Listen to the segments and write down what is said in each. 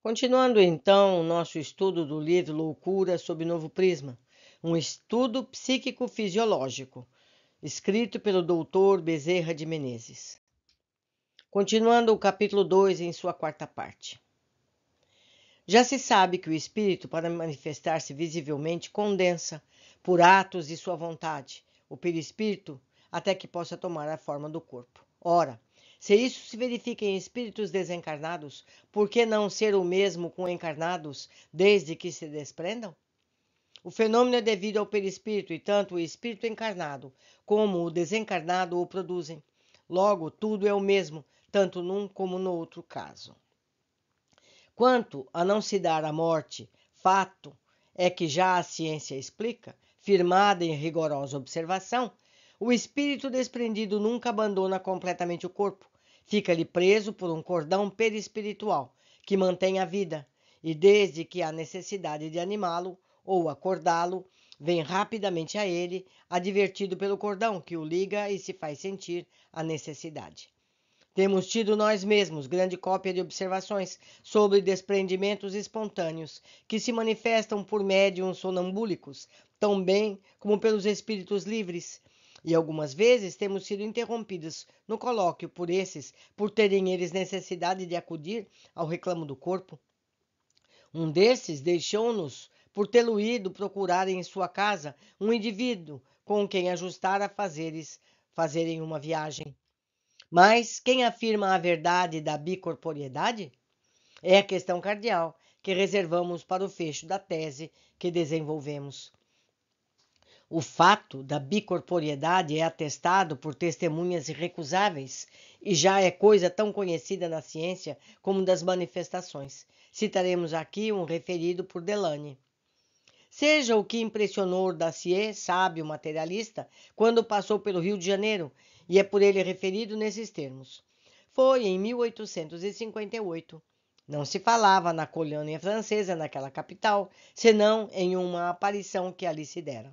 Continuando então o nosso estudo do livro Loucura sob Novo Prisma, um estudo psíquico-fisiológico, escrito pelo Dr. Bezerra de Menezes. Continuando o capítulo 2 em sua quarta parte. Já se sabe que o espírito, para manifestar-se visivelmente, condensa, por atos de sua vontade, o perispírito, até que possa tomar a forma do corpo. Ora, se isso se verifica em espíritos desencarnados, por que não ser o mesmo com encarnados, desde que se desprendam? O fenômeno é devido ao perispírito, e tanto o espírito encarnado como o desencarnado o produzem. Logo, tudo é o mesmo, tanto num como no outro caso. Quanto a não se dar a morte, fato é que já a ciência explica, firmada em rigorosa observação, o espírito desprendido nunca abandona completamente o corpo, Fica-lhe preso por um cordão perispiritual que mantém a vida, e desde que há necessidade de animá-lo ou acordá-lo, vem rapidamente a ele, advertido pelo cordão que o liga e se faz sentir a necessidade. Temos tido nós mesmos grande cópia de observações sobre desprendimentos espontâneos que se manifestam por médiums sonambúlicos, tão bem como pelos espíritos livres, e algumas vezes temos sido interrompidos no colóquio por esses, por terem eles necessidade de acudir ao reclamo do corpo. Um desses deixou-nos por tê-lo ido procurar em sua casa um indivíduo com quem ajustar fazeres fazerem uma viagem. Mas quem afirma a verdade da bicorporiedade? É a questão cardeal que reservamos para o fecho da tese que desenvolvemos. O fato da bicorporiedade é atestado por testemunhas irrecusáveis e já é coisa tão conhecida na ciência como das manifestações. Citaremos aqui um referido por Delany. Seja o que impressionou Dacier, sábio materialista, quando passou pelo Rio de Janeiro, e é por ele referido nesses termos. Foi em 1858. Não se falava na colônia francesa, naquela capital, senão em uma aparição que ali se dera.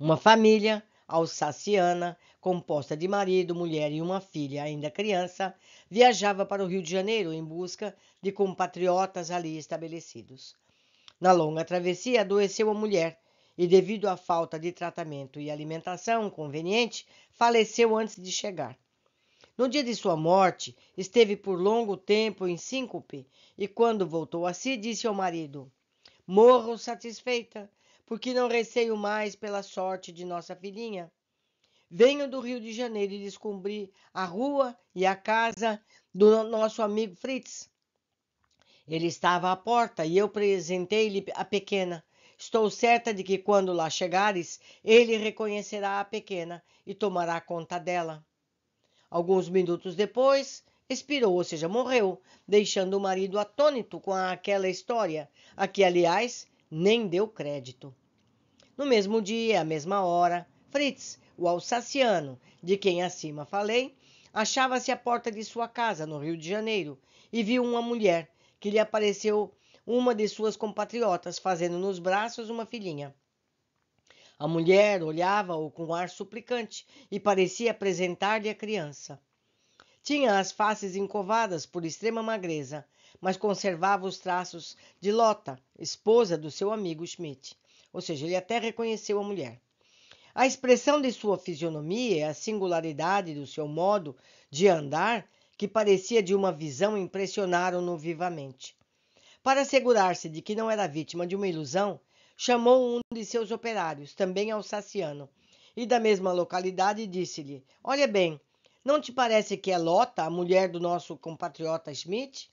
Uma família alsaciana, composta de marido, mulher e uma filha ainda criança, viajava para o Rio de Janeiro em busca de compatriotas ali estabelecidos. Na longa travessia, adoeceu a mulher e, devido à falta de tratamento e alimentação conveniente, faleceu antes de chegar. No dia de sua morte, esteve por longo tempo em síncope e, quando voltou a si, disse ao marido: Morro satisfeita, porque não receio mais pela sorte de nossa filhinha. Venho do Rio de Janeiro e descobri a rua e a casa do nosso amigo Fritz. Ele estava à porta e eu presentei-lhe a pequena. Estou certa de que quando lá chegares, ele reconhecerá a pequena e tomará conta dela. Alguns minutos depois, expirou, ou seja, morreu, deixando o marido atônito com aquela história, a que, aliás, nem deu crédito. No mesmo dia, à mesma hora, Fritz, o alsaciano, de quem acima falei, achava-se à porta de sua casa, no Rio de Janeiro, e viu uma mulher que lhe apareceu uma de suas compatriotas fazendo nos braços uma filhinha. A mulher olhava-o com ar suplicante e parecia apresentar-lhe a criança. Tinha as faces encovadas por extrema magreza mas conservava os traços de Lota, esposa do seu amigo Schmidt. Ou seja, ele até reconheceu a mulher. A expressão de sua fisionomia e a singularidade do seu modo de andar, que parecia de uma visão, impressionaram-no vivamente. Para assegurar-se de que não era vítima de uma ilusão, chamou um de seus operários, também alsaciano, e da mesma localidade, e disse-lhe: Olha bem, não te parece que é Lota, a mulher do nosso compatriota Schmidt?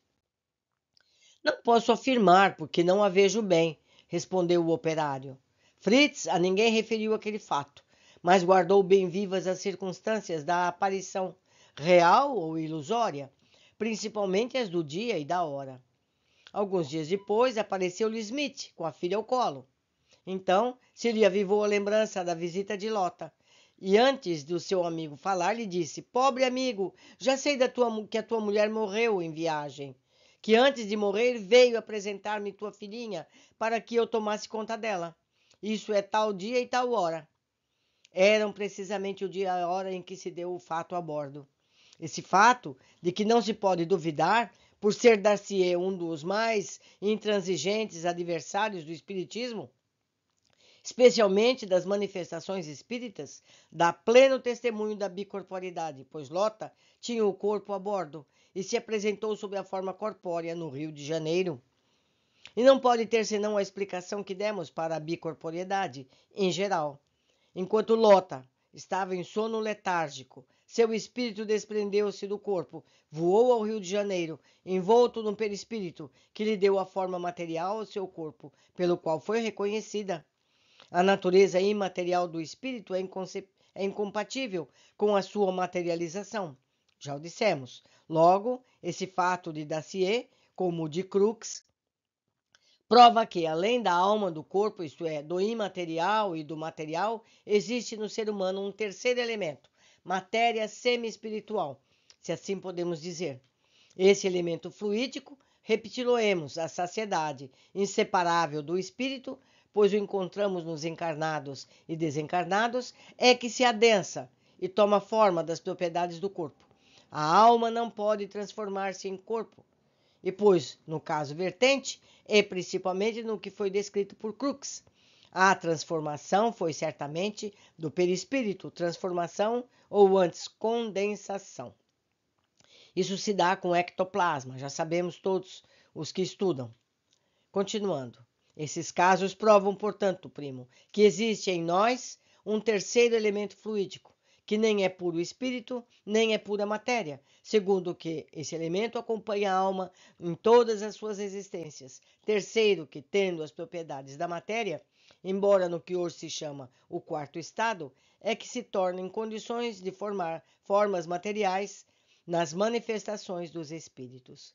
Não posso afirmar, porque não a vejo bem, respondeu o operário. Fritz a ninguém referiu aquele fato, mas guardou bem vivas as circunstâncias da aparição, real ou ilusória, principalmente as do dia e da hora. Alguns dias depois, apareceu-lhe Smith, com a filha ao colo. Então, se lhe avivou a lembrança da visita de Lota. E antes do seu amigo falar, lhe disse: Pobre amigo, já sei tua, que a tua mulher morreu em viagem que antes de morrer veio apresentar-me tua filhinha para que eu tomasse conta dela. Isso é tal dia e tal hora. Eram precisamente o dia e a hora em que se deu o fato a bordo. Esse fato, de que não se pode duvidar, por ser Darcier um dos mais intransigentes adversários do Espiritismo, especialmente das manifestações espíritas, dá pleno testemunho da bicorporidade, pois Lota tinha o corpo a bordo, e se apresentou sob a forma corpórea no Rio de Janeiro. E não pode ter senão a explicação que demos para a bicorporiedade em geral. Enquanto Lota estava em sono letárgico, seu espírito desprendeu-se do corpo, voou ao Rio de Janeiro, envolto num perispírito que lhe deu a forma material ao seu corpo, pelo qual foi reconhecida. A natureza imaterial do espírito é, é incompatível com a sua materialização já o dissemos. Logo, esse fato de Dacier, como o de Crookes, prova que, além da alma do corpo, isto é, do imaterial e do material, existe no ser humano um terceiro elemento, matéria semi-espiritual, se assim podemos dizer. Esse elemento fluídico repeti emos a saciedade, inseparável do espírito, pois o encontramos nos encarnados e desencarnados, é que se adensa e toma forma das propriedades do corpo. A alma não pode transformar-se em corpo. E, pois, no caso vertente, e principalmente no que foi descrito por Crookes, a transformação foi certamente do perispírito, transformação ou antes condensação. Isso se dá com ectoplasma, já sabemos todos os que estudam. Continuando. Esses casos provam, portanto, primo, que existe em nós um terceiro elemento fluídico, que nem é puro espírito, nem é pura matéria, segundo que esse elemento acompanha a alma em todas as suas existências. Terceiro, que tendo as propriedades da matéria, embora no que hoje se chama o quarto estado, é que se torna em condições de formar formas materiais nas manifestações dos espíritos.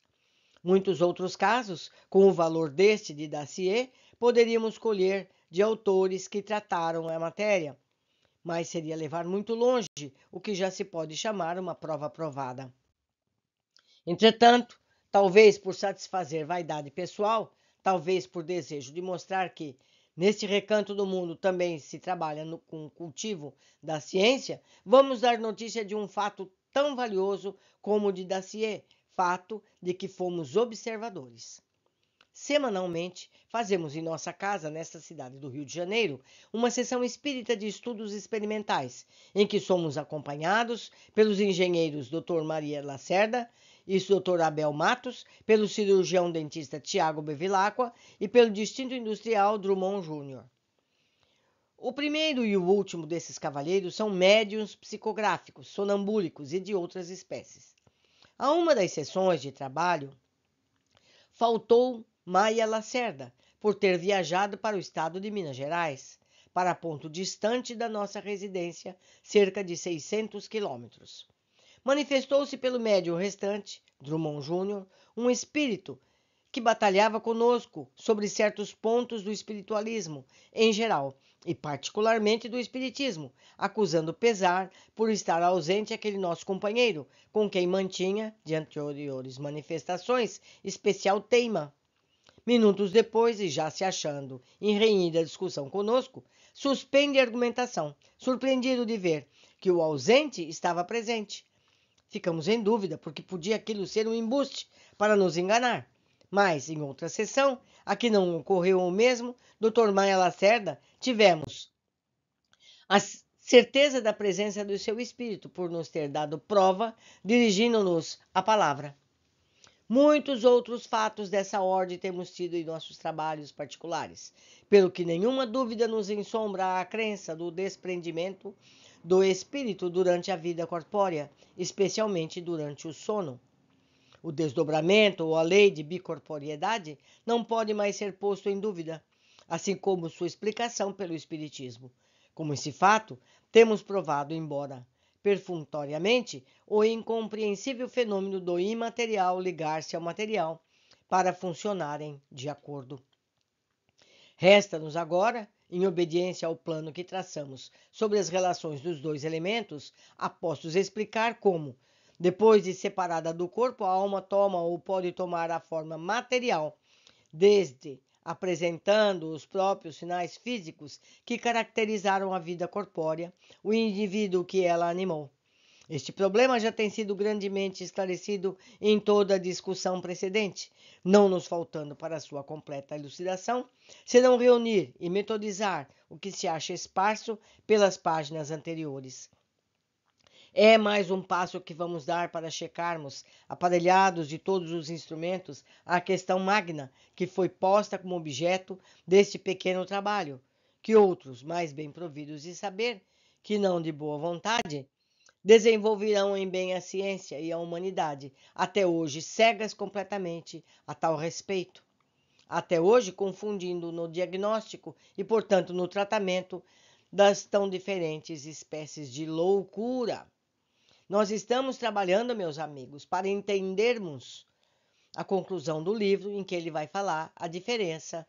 Muitos outros casos, com o valor deste de Dacier, poderíamos colher de autores que trataram a matéria mas seria levar muito longe o que já se pode chamar uma prova provada. Entretanto, talvez por satisfazer vaidade pessoal, talvez por desejo de mostrar que, neste recanto do mundo, também se trabalha no, com o cultivo da ciência, vamos dar notícia de um fato tão valioso como o de Dacier, fato de que fomos observadores. Semanalmente, fazemos em nossa casa, nesta cidade do Rio de Janeiro, uma sessão espírita de estudos experimentais, em que somos acompanhados pelos engenheiros Dr. Maria Lacerda e Dr. Abel Matos, pelo cirurgião dentista Tiago Bevilacqua e pelo distinto industrial Drummond Júnior. O primeiro e o último desses cavalheiros são médiums psicográficos, sonambúlicos e de outras espécies. A uma das sessões de trabalho, faltou Maia Lacerda por ter viajado para o estado de Minas Gerais, para ponto distante da nossa residência, cerca de 600 quilômetros. Manifestou-se pelo médium restante, Drummond Júnior, um espírito que batalhava conosco sobre certos pontos do espiritualismo em geral e particularmente do espiritismo, acusando pesar por estar ausente aquele nosso companheiro com quem mantinha, de anteriores manifestações, especial teima. Minutos depois, e já se achando em reunida discussão conosco, suspende a argumentação, surpreendido de ver que o ausente estava presente. Ficamos em dúvida, porque podia aquilo ser um embuste para nos enganar. Mas, em outra sessão, a que não ocorreu o mesmo, Dr. Maia Lacerda, tivemos a certeza da presença do seu espírito, por nos ter dado prova, dirigindo-nos a palavra. Muitos outros fatos dessa ordem temos tido em nossos trabalhos particulares, pelo que nenhuma dúvida nos ensombra a crença do desprendimento do espírito durante a vida corpórea, especialmente durante o sono. O desdobramento ou a lei de bicorporiedade não pode mais ser posto em dúvida, assim como sua explicação pelo Espiritismo. Como esse fato, temos provado, embora perfunctoriamente, o incompreensível fenômeno do imaterial ligar-se ao material para funcionarem de acordo. Resta-nos agora, em obediência ao plano que traçamos sobre as relações dos dois elementos, apostos explicar como, depois de separada do corpo, a alma toma ou pode tomar a forma material, desde apresentando os próprios sinais físicos que caracterizaram a vida corpórea, o indivíduo que ela animou. Este problema já tem sido grandemente esclarecido em toda a discussão precedente, não nos faltando para sua completa elucidação, serão reunir e metodizar o que se acha esparso pelas páginas anteriores. É mais um passo que vamos dar para checarmos, aparelhados de todos os instrumentos, a questão magna que foi posta como objeto deste pequeno trabalho, que outros, mais bem providos de saber, que não de boa vontade, desenvolverão em bem a ciência e a humanidade, até hoje cegas completamente a tal respeito. Até hoje confundindo no diagnóstico e, portanto, no tratamento das tão diferentes espécies de loucura. Nós estamos trabalhando, meus amigos, para entendermos a conclusão do livro, em que ele vai falar a diferença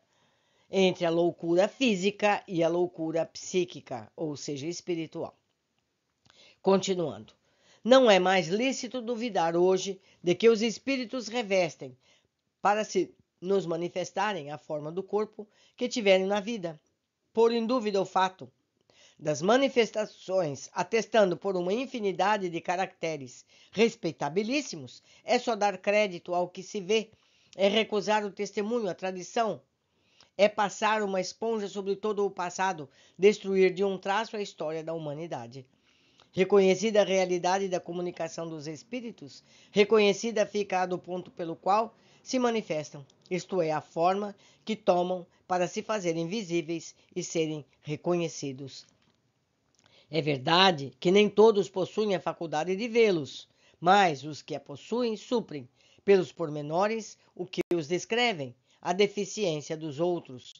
entre a loucura física e a loucura psíquica, ou seja, espiritual. Continuando. Não é mais lícito duvidar hoje de que os espíritos revestem para se nos manifestarem a forma do corpo que tiverem na vida, por em dúvida o fato das manifestações, atestando por uma infinidade de caracteres respeitabilíssimos, é só dar crédito ao que se vê, é recusar o testemunho, a tradição, é passar uma esponja sobre todo o passado, destruir de um traço a história da humanidade. Reconhecida a realidade da comunicação dos espíritos, reconhecida fica do ponto pelo qual se manifestam, isto é, a forma que tomam para se fazerem visíveis e serem reconhecidos. É verdade que nem todos possuem a faculdade de vê-los, mas os que a possuem suprem, pelos pormenores, o que os descrevem, a deficiência dos outros.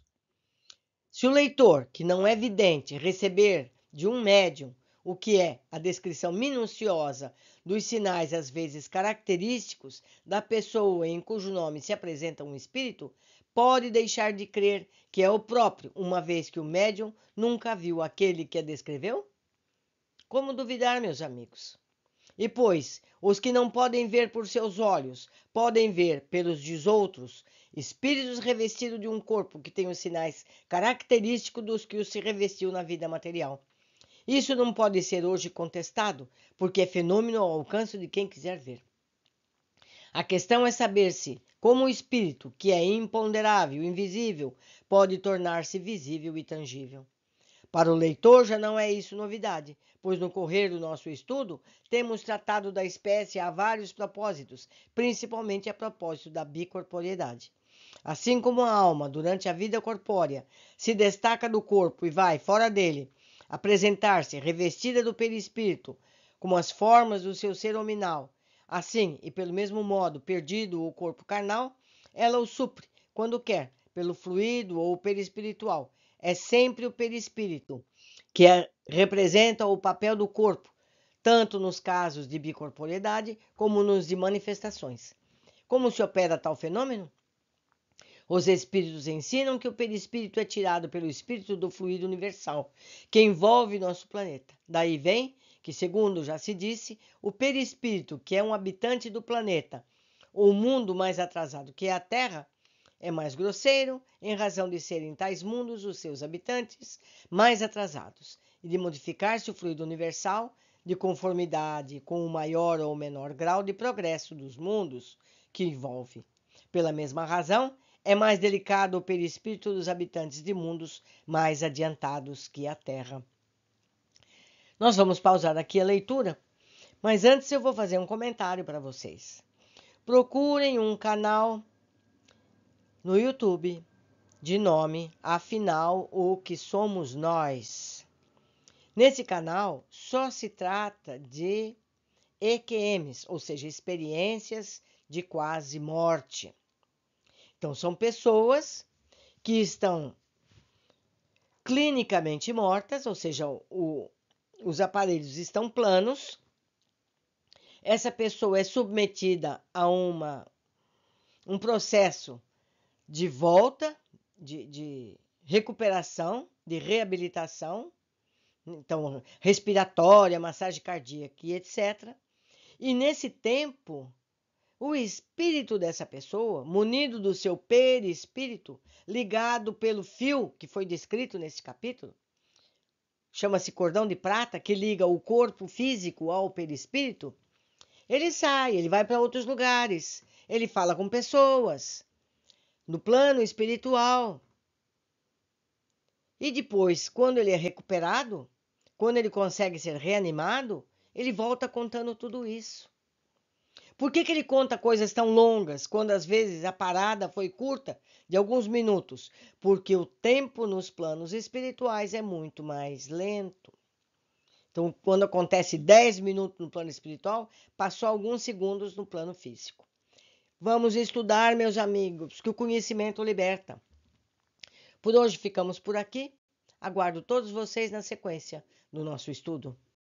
Se o leitor, que não é vidente, receber de um médium o que é a descrição minuciosa dos sinais, às vezes característicos, da pessoa em cujo nome se apresenta um espírito, pode deixar de crer que é o próprio, uma vez que o médium nunca viu aquele que a descreveu? Como duvidar, meus amigos? E pois, os que não podem ver por seus olhos, podem ver pelos dos outros, espíritos revestidos de um corpo que tem os sinais característicos dos que os se revestiu na vida material. Isso não pode ser hoje contestado, porque é fenômeno ao alcance de quem quiser ver. A questão é saber se, como o espírito, que é imponderável, invisível, pode tornar-se visível e tangível. Para o leitor já não é isso novidade, pois no correr do nosso estudo temos tratado da espécie a vários propósitos, principalmente a propósito da bicorporiedade. Assim como a alma, durante a vida corpórea, se destaca do corpo e vai, fora dele, apresentar-se revestida do perispírito, como as formas do seu ser nominal, assim e pelo mesmo modo perdido o corpo carnal, ela o supre, quando quer, pelo fluido ou perispiritual, é sempre o perispírito, que é, representa o papel do corpo, tanto nos casos de bicorporiedade como nos de manifestações. Como se opera tal fenômeno? Os espíritos ensinam que o perispírito é tirado pelo espírito do fluido universal, que envolve nosso planeta. Daí vem que, segundo já se disse, o perispírito, que é um habitante do planeta, o mundo mais atrasado que é a Terra, é mais grosseiro, em razão de serem tais mundos os seus habitantes mais atrasados, e de modificar-se o fluido universal, de conformidade com o maior ou menor grau de progresso dos mundos que envolve. Pela mesma razão, é mais delicado o perispírito dos habitantes de mundos mais adiantados que a Terra. Nós vamos pausar aqui a leitura, mas antes eu vou fazer um comentário para vocês. Procurem um canal no YouTube, de nome Afinal o que somos nós. Nesse canal só se trata de EQMs, ou seja, experiências de quase morte. Então são pessoas que estão clinicamente mortas, ou seja, o, os aparelhos estão planos. Essa pessoa é submetida a uma um processo de volta, de, de recuperação, de reabilitação, então respiratória, massagem cardíaca e etc. E nesse tempo, o espírito dessa pessoa, munido do seu perispírito, ligado pelo fio que foi descrito nesse capítulo, chama-se cordão de prata, que liga o corpo físico ao perispírito, ele sai, ele vai para outros lugares, ele fala com pessoas, no plano espiritual. E depois, quando ele é recuperado, quando ele consegue ser reanimado, ele volta contando tudo isso. Por que, que ele conta coisas tão longas, quando às vezes a parada foi curta, de alguns minutos? Porque o tempo nos planos espirituais é muito mais lento. Então, quando acontece 10 minutos no plano espiritual, passou alguns segundos no plano físico. Vamos estudar, meus amigos, que o conhecimento liberta. Por hoje ficamos por aqui. Aguardo todos vocês na sequência do nosso estudo.